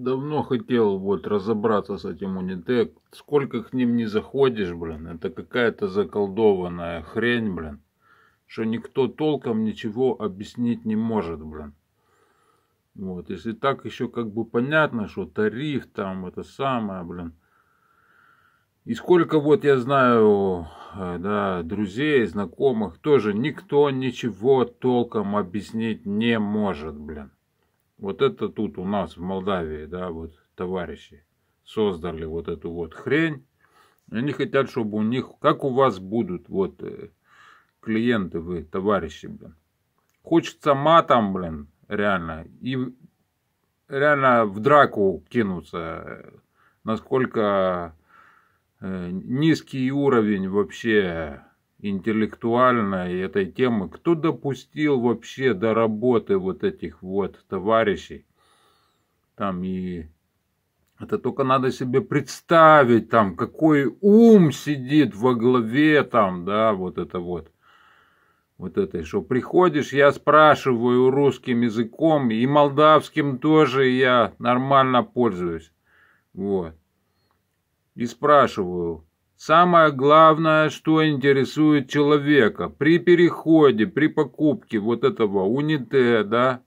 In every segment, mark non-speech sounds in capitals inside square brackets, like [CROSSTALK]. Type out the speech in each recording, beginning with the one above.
Давно хотел вот разобраться с этим унитек. Сколько к ним не заходишь, блин, это какая-то заколдованная хрень, блин, что никто толком ничего объяснить не может, блин. Вот, если так еще как бы понятно, что тариф там, это самое, блин. И сколько вот я знаю, э, да, друзей, знакомых, тоже никто ничего толком объяснить не может, блин. Вот это тут у нас в Молдавии, да, вот товарищи создали вот эту вот хрень. Они хотят, чтобы у них, как у вас будут вот э, клиенты вы, товарищи, блин. Хочется матом, блин, реально. И реально в драку кинуться. Э, насколько э, низкий уровень вообще интеллектуальной этой темы. Кто допустил вообще до работы вот этих вот товарищей? Там и это только надо себе представить, там, какой ум сидит во главе, там, да, вот это вот. Вот это, что приходишь, я спрашиваю русским языком, и молдавским тоже я нормально пользуюсь. Вот. И спрашиваю, Самое главное, что интересует человека при переходе, при покупке вот этого унитэ, да,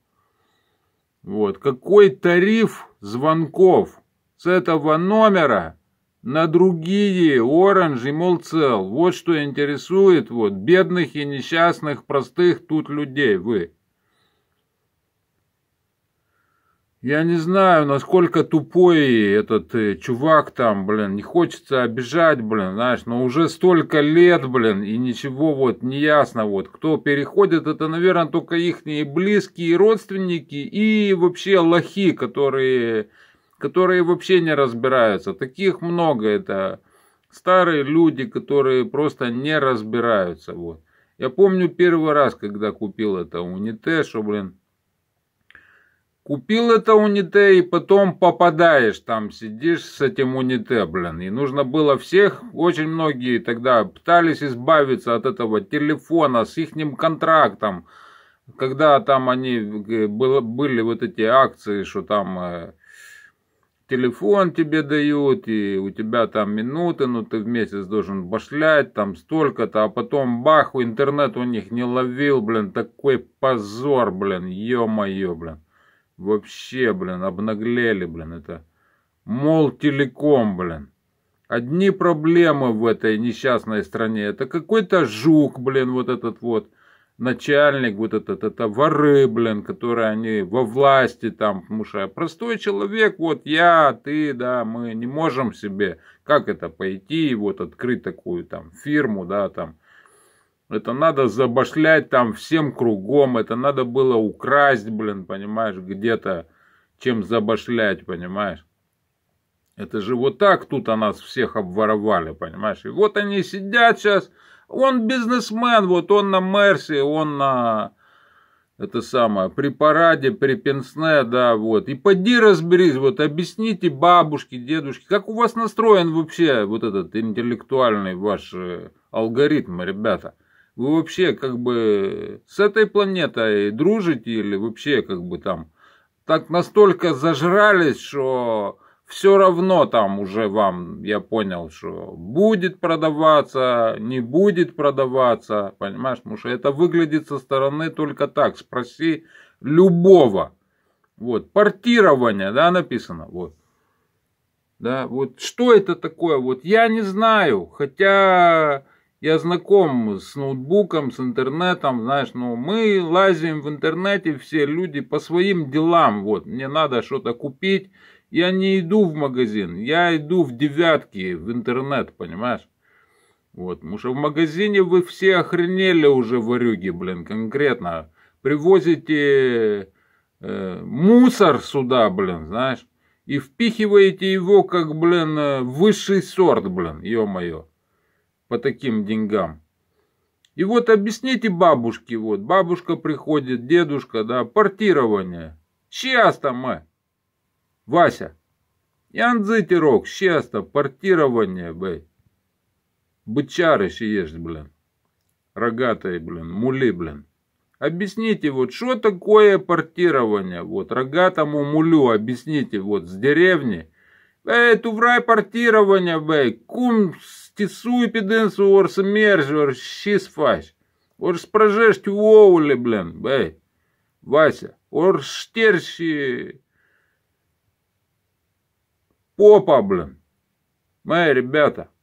вот, какой тариф звонков с этого номера на другие Orange и Молцел. Вот что интересует вот бедных и несчастных простых тут людей вы. Я не знаю, насколько тупой этот э, чувак там, блин, не хочется обижать, блин, знаешь, но уже столько лет, блин, и ничего вот не ясно, вот, кто переходит, это, наверное, только их близкие родственники и вообще лохи, которые, которые вообще не разбираются. Таких много, это старые люди, которые просто не разбираются, вот. Я помню первый раз, когда купил это уните, что, блин, Купил это уните, и потом попадаешь там, сидишь с этим уните, блин. И нужно было всех, очень многие тогда пытались избавиться от этого телефона с ихним контрактом. Когда там они э, были вот эти акции, что там э, телефон тебе дают, и у тебя там минуты, но ну, ты в месяц должен башлять, там столько-то, а потом бах, интернет у них не ловил, блин, такой позор, блин, ё-моё, блин. Вообще, блин, обнаглели, блин, это... Мол, телеком, блин. Одни проблемы в этой несчастной стране. Это какой-то жук, блин, вот этот вот начальник, вот этот, это воры, блин, которые они во власти там, потому что простой человек, вот я, ты, да, мы не можем себе, как это, пойти, и вот открыть такую там фирму, да, там, это надо забашлять там всем кругом. Это надо было украсть, блин, понимаешь, где-то, чем забашлять, понимаешь. Это же вот так тут о нас всех обворовали, понимаешь. И вот они сидят сейчас. Он бизнесмен, вот он на Мерсе, он на это самое, при параде, при пенсне, да, вот. И поди разберись, вот объясните бабушке, дедушке, как у вас настроен вообще вот этот интеллектуальный ваш э, алгоритм, ребята. Вы вообще как бы с этой планетой дружите или вообще как бы там так настолько зажрались, что все равно там уже вам, я понял, что будет продаваться, не будет продаваться, понимаешь, потому что это выглядит со стороны только так, спроси любого. Вот, портирование, да, написано, вот. Да, вот что это такое, вот я не знаю, хотя я знаком с ноутбуком, с интернетом, знаешь, ну, мы лазим в интернете, все люди по своим делам, вот, мне надо что-то купить, я не иду в магазин, я иду в девятки, в интернет, понимаешь? Вот, потому что в магазине вы все охренели уже, варюги, блин, конкретно. Привозите э, мусор сюда, блин, знаешь, и впихиваете его как, блин, э, высший сорт, блин, ё-моё по таким деньгам. И вот объясните бабушке, вот, бабушка приходит, дедушка, да, портирование. Сейчас там, э. Вася. Янзыте рок, сейчас там, портирование, бэй. Бычары ешь блин. Рогатые, блин, мули, блин. Объясните, вот, что такое портирование? Вот, рогатому мулю объясните, вот, с деревни. Эй, туврай портирование, бэй, кум stisuie pe dânsul ori să mergi, ori ce să faci. Ori sprăjești ouăle, blân, băi, Vasea. Ori ștergi și попа, блин. Моя ребята,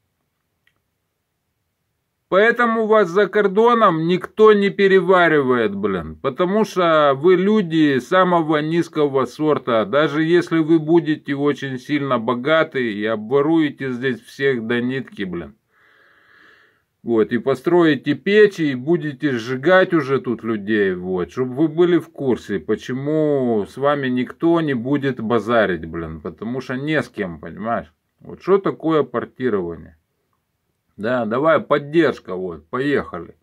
Поэтому вас за кордоном никто не переваривает, блин. Потому что вы люди самого низкого сорта. Даже если вы будете очень сильно богаты и обворуете здесь всех до нитки, блин. Вот, и построите печи, и будете сжигать уже тут людей, вот, чтобы вы были в курсе, почему с вами никто не будет базарить, блин, потому что не с кем, понимаешь? Вот что такое портирование? Да, давай поддержка, вот, поехали.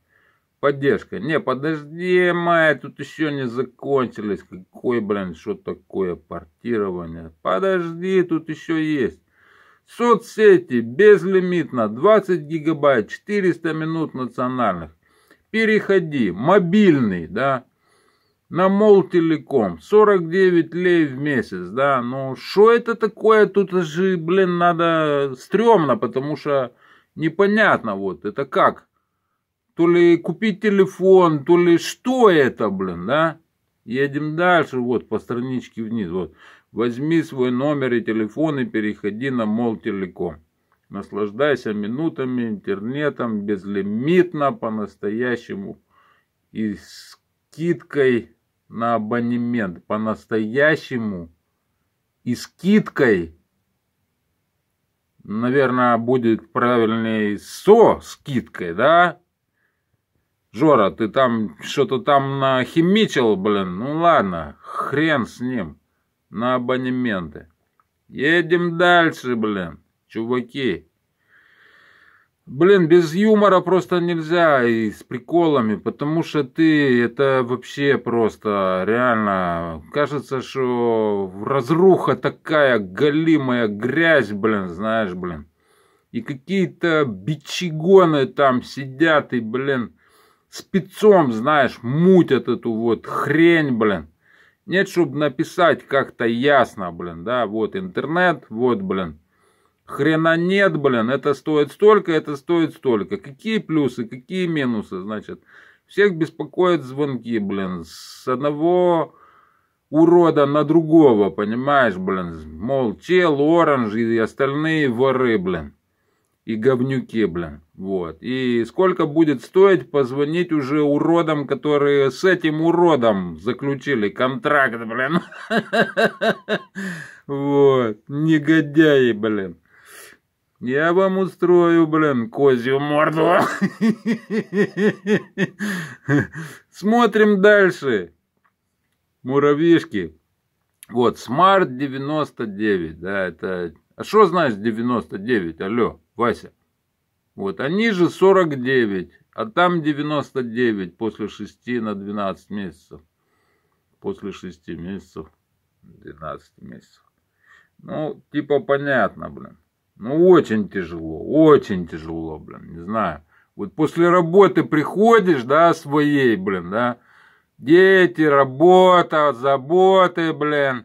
Поддержка. Не, подожди, Майя, тут еще не закончились. Какой, блин, что такое портирование? Подожди, тут еще есть. Соцсети безлимитно, 20 гигабайт, 400 минут национальных. Переходи, мобильный, да, на Молтелеком, 49 лей в месяц, да, ну, что это такое, тут же, блин, надо стрёмно, потому что непонятно вот это как. То ли купить телефон, то ли что это, блин, да? Едем дальше, вот, по страничке вниз, вот. Возьми свой номер и телефон и переходи на Мол Телеком. Наслаждайся минутами, интернетом, безлимитно, по-настоящему. И скидкой на абонемент, по-настоящему. И скидкой наверное, будет правильнее со скидкой, да? Жора, ты там что-то там нахимичил, блин. Ну ладно, хрен с ним. На абонементы. Едем дальше, блин, чуваки. Блин, без юмора просто нельзя и с приколами, потому что ты это вообще просто реально кажется, что разруха такая голимая грязь, блин, знаешь, блин. И какие-то бичигоны там сидят и, блин, спецом, знаешь, мутят эту вот хрень, блин. Нет, чтобы написать как-то ясно, блин, да, вот интернет, вот, блин Хрена нет, блин, это стоит столько, это стоит столько. Какие плюсы, какие минусы, значит. Всех беспокоят звонки, блин, с одного урода на другого, понимаешь, блин. Мол, чел, оранж и остальные воры, блин. И говнюки, блин. Вот. И сколько будет стоить позвонить уже уродам, которые с этим уродом заключили контракт, блин. [LAUGHS] Вот. Негодяи, блин. Я вам устрою, блин, козью морду. Смотрим дальше. Муравьишки. Вот, Smart 99, да, это... А что значит 99, алло, Вася? Вот, они же 49, а там 99 после 6 на 12 месяцев. После 6 месяцев, 12 месяцев. Ну, типа понятно, блин. Ну, очень тяжело, очень тяжело, блин, не знаю. Вот после работы приходишь, да, своей, блин, да, дети, работа, заботы, блин,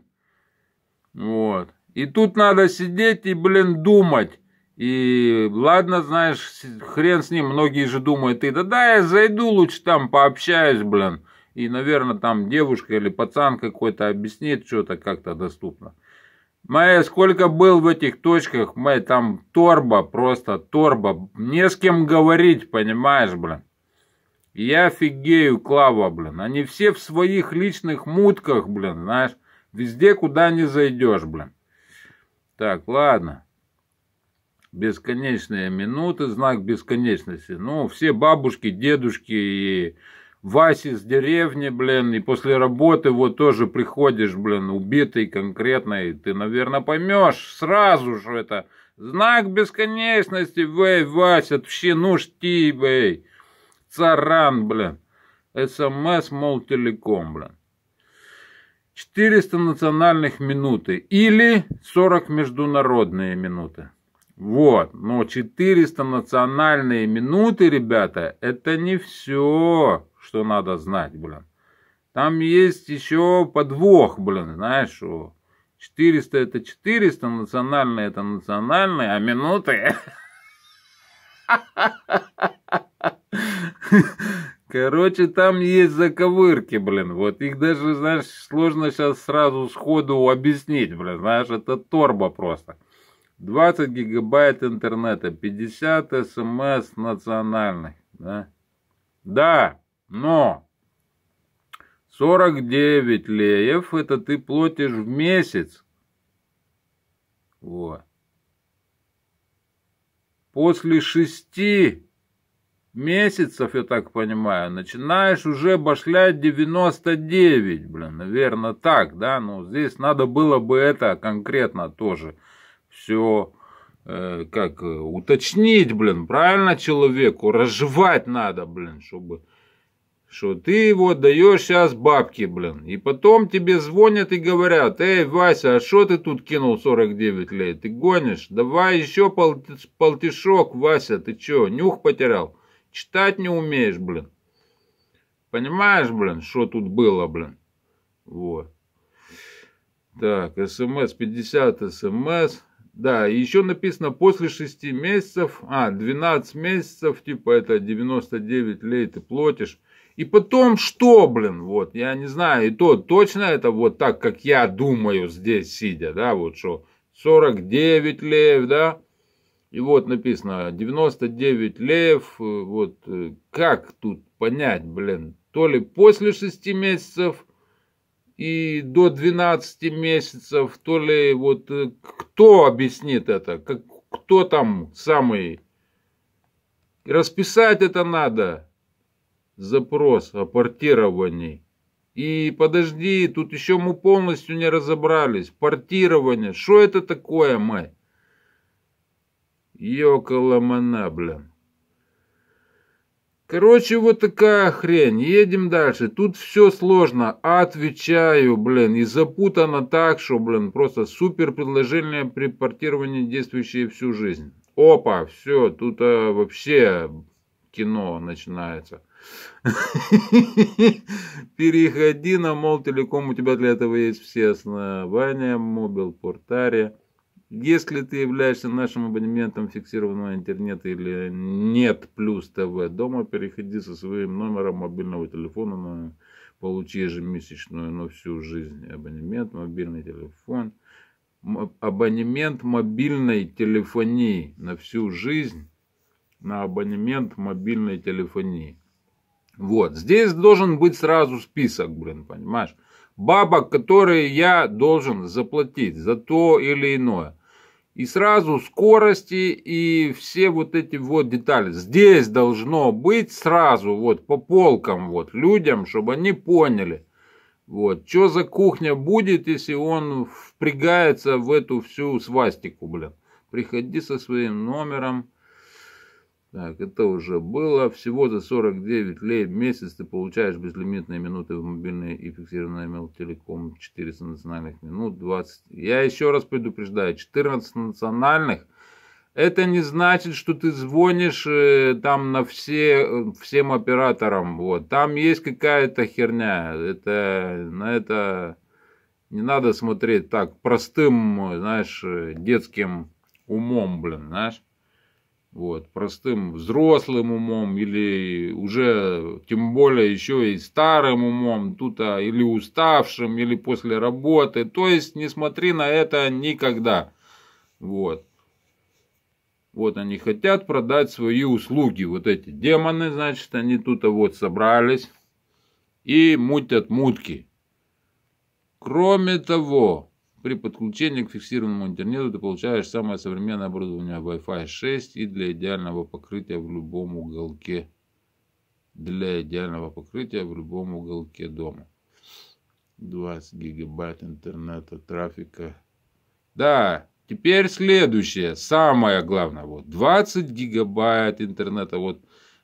вот. И тут надо сидеть и, блин, думать. И ладно, знаешь, хрен с ним, многие же думают, и да да, я зайду лучше там пообщаюсь, блин. И, наверное, там девушка или пацан какой-то объяснит что-то как-то доступно. Мэ, сколько был в этих точках, мэ, там торба, просто торба. Не с кем говорить, понимаешь, блин. Я офигею, Клава, блин. Они все в своих личных мутках, блин, знаешь. Везде, куда не зайдешь, блин. Так, ладно. Бесконечные минуты, знак бесконечности. Ну, все бабушки, дедушки и Вась из деревни, блин, и после работы вот тоже приходишь, блин, убитый конкретно, и ты, наверное, поймешь сразу же это. Знак бесконечности, вей, Вася, вообще, ну шти, вей. Царан, блин. СМС, мол, телеком, блин. 400 национальных минуты или 40 международные минуты. Вот, но 400 национальные минуты, ребята, это не все что надо знать, блин. Там есть еще подвох, блин, знаешь, что 400 это 400, национальные, это национальные, а минуты... Короче, там есть заковырки, блин. Вот их даже, знаешь, сложно сейчас сразу сходу объяснить, блин. Знаешь, это торба просто. 20 гигабайт интернета, 50 смс эм национальных, да? Да, но 49 леев это ты платишь в месяц. Вот. После шести месяцев, я так понимаю, начинаешь уже башлять 99, блин, наверное, так, да, ну, здесь надо было бы это конкретно тоже все, э, как, э, уточнить, блин, правильно человеку, разжевать надо, блин, чтобы что ты вот даешь сейчас бабки, блин. И потом тебе звонят и говорят, эй, Вася, а что ты тут кинул 49 лет? Ты гонишь? Давай еще полтишок, Вася, ты че, нюх потерял? Читать не умеешь, блин. Понимаешь, блин, что тут было, блин? Вот. Так, смс, 50 смс. Да, еще написано после 6 месяцев, а, 12 месяцев, типа это 99 лет ты платишь. И потом что, блин, вот, я не знаю, и то точно это вот так, как я думаю здесь сидя, да, вот что, 49 лев, да, и вот написано 99 лев, э, вот э, как тут понять, блин, то ли после 6 месяцев и до 12 месяцев, то ли вот э, кто объяснит это, как, кто там самый, расписать это надо, запрос о портировании. И подожди, тут еще мы полностью не разобрались. Портирование, что это такое, мать? Йоколамана, блин. Короче, вот такая хрень. Едем дальше. Тут все сложно. Отвечаю, блин. И запутано так, что, блин, просто супер предложение при портировании, действующее всю жизнь. Опа, все, тут а, вообще кино начинается. [LAUGHS] Переходи на мол телеком, у тебя для этого есть все основания, мобил портаре. Если ты являешься нашим абонементом фиксированного интернета или нет плюс ТВ дома, переходи со своим номером мобильного телефона на получи ежемесячную, на всю жизнь абонемент, мобильный телефон, абонемент мобильной телефонии на всю жизнь, на абонемент мобильной телефонии. Вот, здесь должен быть сразу список, блин, понимаешь? Бабок, которые я должен заплатить за то или иное. И сразу скорости и все вот эти вот детали. Здесь должно быть сразу вот по полкам вот людям, чтобы они поняли. Вот, что за кухня будет, если он впрягается в эту всю свастику, блин. Приходи со своим номером, так, это уже было. Всего за 49 лет в месяц ты получаешь безлимитные минуты в мобильной и фиксированной Телеком 400 национальных минут, 20. Я еще раз предупреждаю, 14 национальных это не значит, что ты звонишь э, там на все, э, всем операторам. Вот. Там есть какая-то херня. Это, на это не надо смотреть так простым, знаешь, э, детским умом, блин, знаешь. Вот, простым взрослым умом или уже тем более еще и старым умом, тут а, или уставшим, или после работы. То есть не смотри на это никогда. Вот. Вот они хотят продать свои услуги. Вот эти демоны, значит, они тут а, вот собрались и мутят мутки. Кроме того, при подключении к фиксированному интернету ты получаешь самое современное оборудование Wi-Fi 6 и для идеального покрытия в любом уголке. Для идеального покрытия в любом уголке дома. 20 гигабайт интернета, трафика. Да, теперь следующее, самое главное. Вот 20 гигабайт интернета. Вот,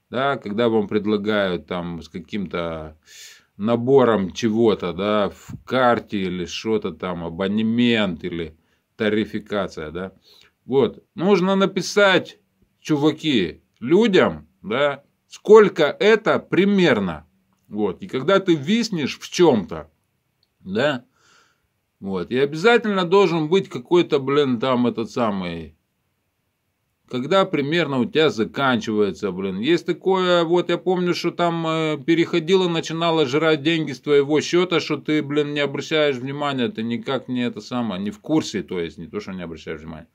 да, когда вам предлагают там с каким-то набором чего-то, да, в карте или что-то там, абонемент или тарификация, да. Вот, нужно написать, чуваки, людям, да, сколько это примерно. Вот, и когда ты виснешь в чем-то, да, вот, и обязательно должен быть какой-то, блин, там этот самый когда примерно у тебя заканчивается, блин. Есть такое, вот я помню, что там э, переходила, начинала жрать деньги с твоего счета, что ты, блин, не обращаешь внимания, ты никак не это самое, не в курсе, то есть не то, что не обращаешь внимания.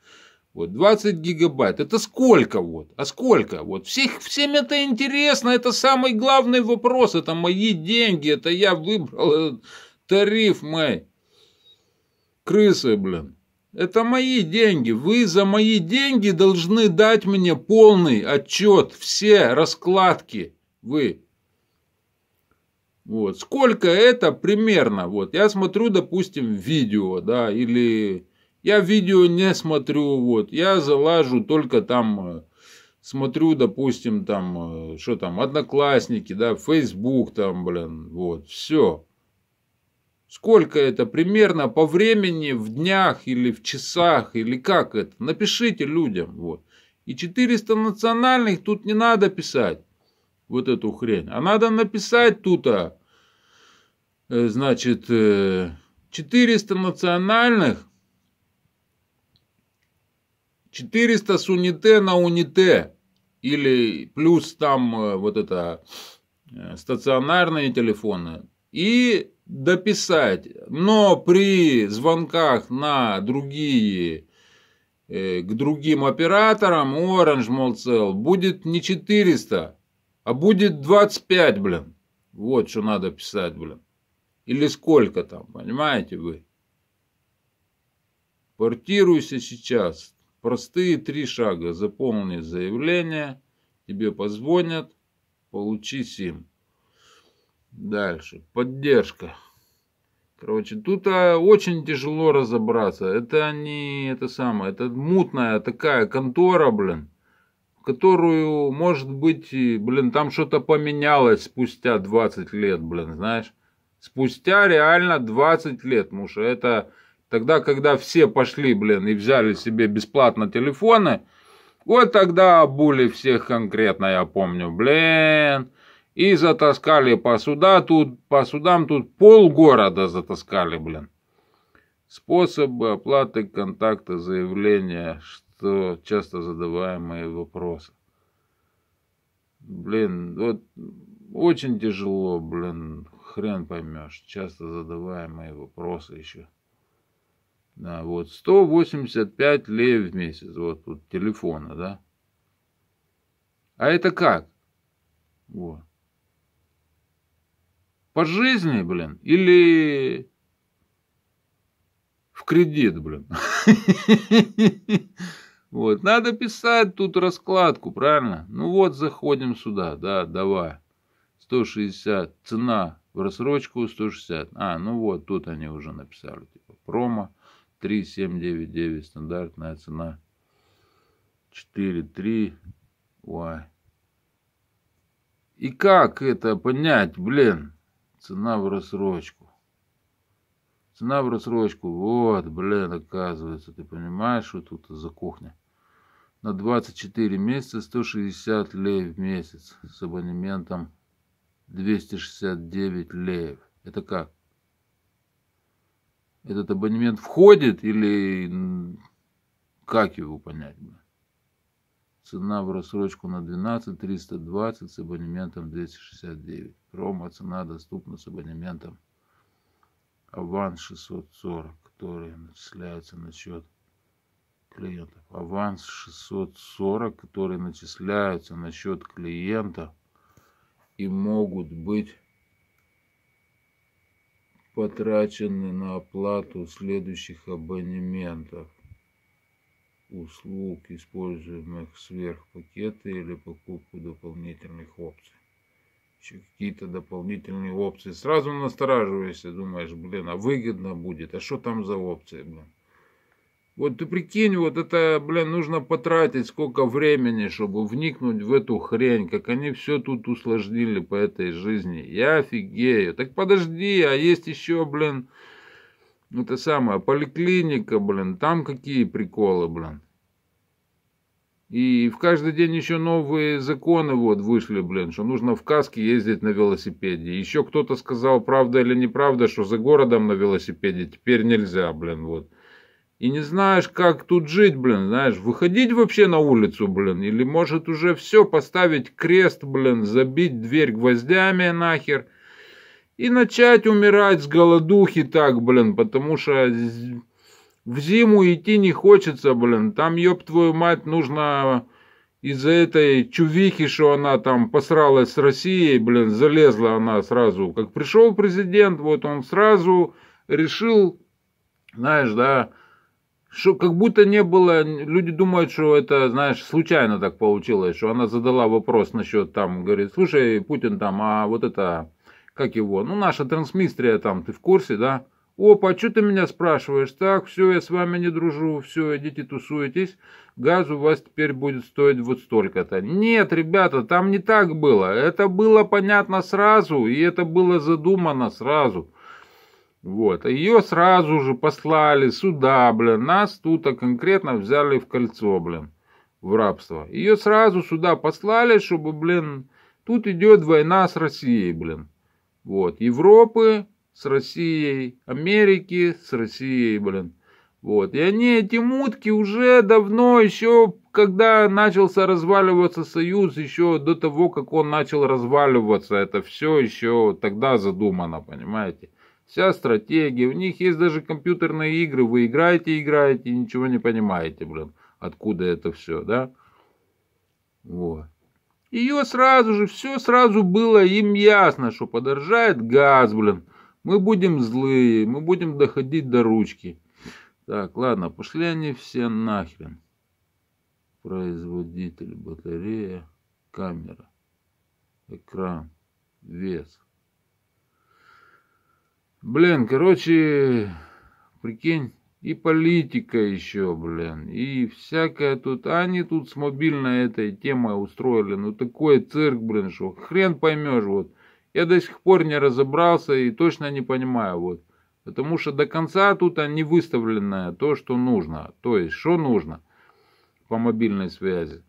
Вот 20 гигабайт, это сколько вот, а сколько вот, всех, всем это интересно, это самый главный вопрос, это мои деньги, это я выбрал тариф мой, крысы, блин. Это мои деньги. Вы за мои деньги должны дать мне полный отчет, все раскладки. Вы. Вот. Сколько это примерно? Вот. Я смотрю, допустим, видео, да, или я видео не смотрю, вот. Я залажу только там, э, смотрю, допустим, там, э, что там, Одноклассники, да, Facebook, там, блин, вот, все. Сколько это примерно по времени, в днях или в часах, или как это? Напишите людям. Вот. И 400 национальных тут не надо писать. Вот эту хрень. А надо написать тут, а, э, значит, 400 э, национальных, 400 с уните на уните. Или плюс там э, вот это стационарные телефоны. И дописать, но при звонках на другие э, к другим операторам Orange Molcel будет не 400, а будет 25, блин. Вот что надо писать, блин. Или сколько там, понимаете вы? Портируйся сейчас. Простые три шага. Заполни заявление, тебе позвонят, получи сим. Дальше. Поддержка. Короче, тут а, очень тяжело разобраться. Это не это самое, это мутная такая контора, блин, которую, может быть, блин, там что-то поменялось спустя 20 лет, блин, знаешь. Спустя реально 20 лет, муж, это тогда, когда все пошли, блин, и взяли себе бесплатно телефоны, вот тогда обули всех конкретно, я помню, блин. И затаскали по суда тут, по судам тут полгорода затаскали, блин. Способы оплаты контакта заявления, что часто задаваемые вопросы. Блин, вот очень тяжело, блин, хрен поймешь. Часто задаваемые вопросы еще. Да, вот 185 лев в месяц, вот тут телефона, да. А это как? Вот. По жизни, блин, или в кредит, блин. [LAUGHS] Вот, надо писать тут раскладку, правильно? Ну вот, заходим сюда, да, давай. 160, цена в рассрочку 160. А, ну вот, тут они уже написали, типа, промо 3799, стандартная цена 4.3, ой. И как это понять, блин? Цена в рассрочку. Цена в рассрочку. Вот, блин, оказывается, ты понимаешь, что тут за кухня. На 24 месяца 160 лев в месяц с абонементом 269 лев Это как? Этот абонемент входит или как его понять? Цена в рассрочку на 12 320 с абонементом 269. Промо цена доступна с абонементом Аван 640, которые начисляются на счет клиентов. Аванс 640, которые начисляются на счет клиента и могут быть потрачены на оплату следующих абонементов услуг, используемых сверхпакеты или покупку дополнительных опций. Еще какие-то дополнительные опции. Сразу настораживаешься, думаешь, блин, а выгодно будет, а что там за опции, блин? Вот ты прикинь, вот это, блин, нужно потратить сколько времени, чтобы вникнуть в эту хрень, как они все тут усложнили по этой жизни. Я офигею. Так подожди, а есть еще, блин, это самое, поликлиника, блин, там какие приколы, блин. И в каждый день еще новые законы вот вышли, блин, что нужно в каске ездить на велосипеде. Еще кто-то сказал, правда или неправда, что за городом на велосипеде теперь нельзя, блин, вот. И не знаешь, как тут жить, блин, знаешь, выходить вообще на улицу, блин, или может уже все, поставить крест, блин, забить дверь гвоздями нахер и начать умирать с голодухи так, блин, потому что в зиму идти не хочется, блин. Там, ёб твою мать, нужно из-за этой чувихи, что она там посралась с Россией, блин, залезла она сразу. Как пришел президент, вот он сразу решил, знаешь, да, что как будто не было, люди думают, что это, знаешь, случайно так получилось, что она задала вопрос насчет там, говорит, слушай, Путин там, а вот это, как его, ну, наша трансмистрия там, ты в курсе, да? «Опа, что ты меня спрашиваешь? Так, все, я с вами не дружу, все, идите тусуетесь. Газу у вас теперь будет стоить вот столько-то». Нет, ребята, там не так было. Это было понятно сразу, и это было задумано сразу. Вот, ее сразу же послали сюда, блин, нас тут -то конкретно взяли в кольцо, блин, в рабство. Ее сразу сюда послали, чтобы, блин, тут идет война с Россией, блин. Вот, Европы, с Россией Америки, с Россией, блин. Вот. И они, эти мутки, уже давно, еще когда начался разваливаться Союз, еще до того, как он начал разваливаться, это все еще тогда задумано, понимаете? Вся стратегия, у них есть даже компьютерные игры, вы играете, играете, и ничего не понимаете, блин, откуда это все, да? Вот. Ее сразу же, все сразу было им ясно, что подорожает газ, блин, мы будем злые, мы будем доходить до ручки. Так, ладно, пошли они все нахрен. Производитель, батарея, камера, экран, вес. Блин, короче, прикинь, и политика еще, блин, и всякое тут. А Они тут с мобильной этой темой устроили, ну такой цирк, блин, что хрен поймешь, вот. Я до сих пор не разобрался и точно не понимаю, вот. Потому что до конца тут не выставленное то, что нужно. То есть, что нужно по мобильной связи.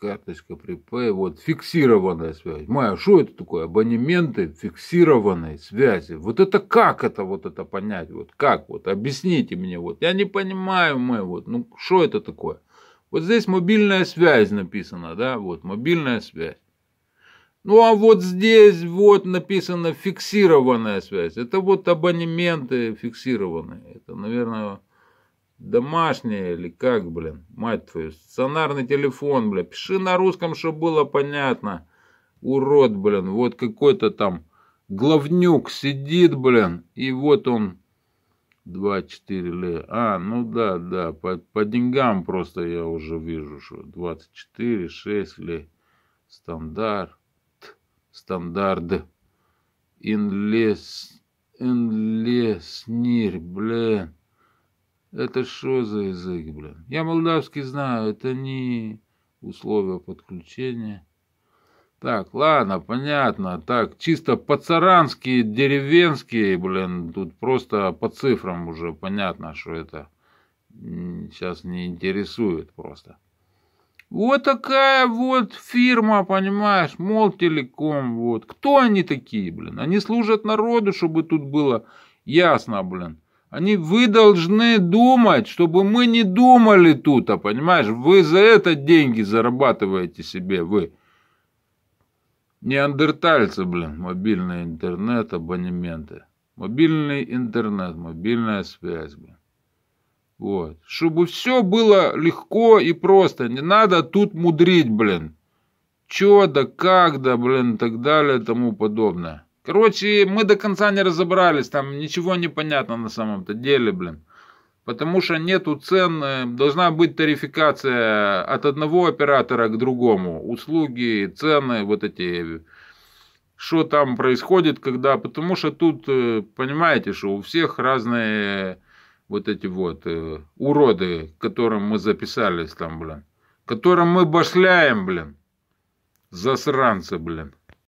Карточка припей, вот, фиксированная связь. Мая, а что это такое? Абонементы фиксированной связи. Вот это как это, вот это понять? Вот как, вот, объясните мне, вот. Я не понимаю, мы, вот, ну, что это такое? Вот здесь мобильная связь написана, да, вот мобильная связь. Ну а вот здесь вот написано фиксированная связь. Это вот абонементы фиксированные. Это, наверное, домашние или как, блин, мать твою, стационарный телефон, блин. Пиши на русском, чтобы было понятно. Урод, блин, вот какой-то там главнюк сидит, блин, и вот он 24 ле. А, ну да, да, по, по деньгам просто я уже вижу, что 24, 6 ле. Стандарт, стандарт. Инлес, инлес, нир, блин. Это что за язык, блин? Я молдавский знаю, это не условия подключения. Так, ладно, понятно. Так, чисто пацаранские, деревенские, блин, тут просто по цифрам уже понятно, что это сейчас не интересует просто. Вот такая вот фирма, понимаешь, Молтелеком, вот. Кто они такие, блин? Они служат народу, чтобы тут было ясно, блин. Они, вы должны думать, чтобы мы не думали тут, а понимаешь, вы за это деньги зарабатываете себе, вы. Неандертальцы, блин, мобильный интернет, абонементы. Мобильный интернет, мобильная связь, блин. Вот. Чтобы все было легко и просто. Не надо тут мудрить, блин. Че да как да, блин, и так далее и тому подобное. Короче, мы до конца не разобрались, там ничего не понятно на самом-то деле, блин потому что нету цен, э, должна быть тарификация от одного оператора к другому, услуги, цены, вот эти, что там происходит, когда, потому что тут, э, понимаете, что у всех разные вот эти вот э, уроды, которым мы записались там, блин, которым мы башляем, блин, засранцы, блин.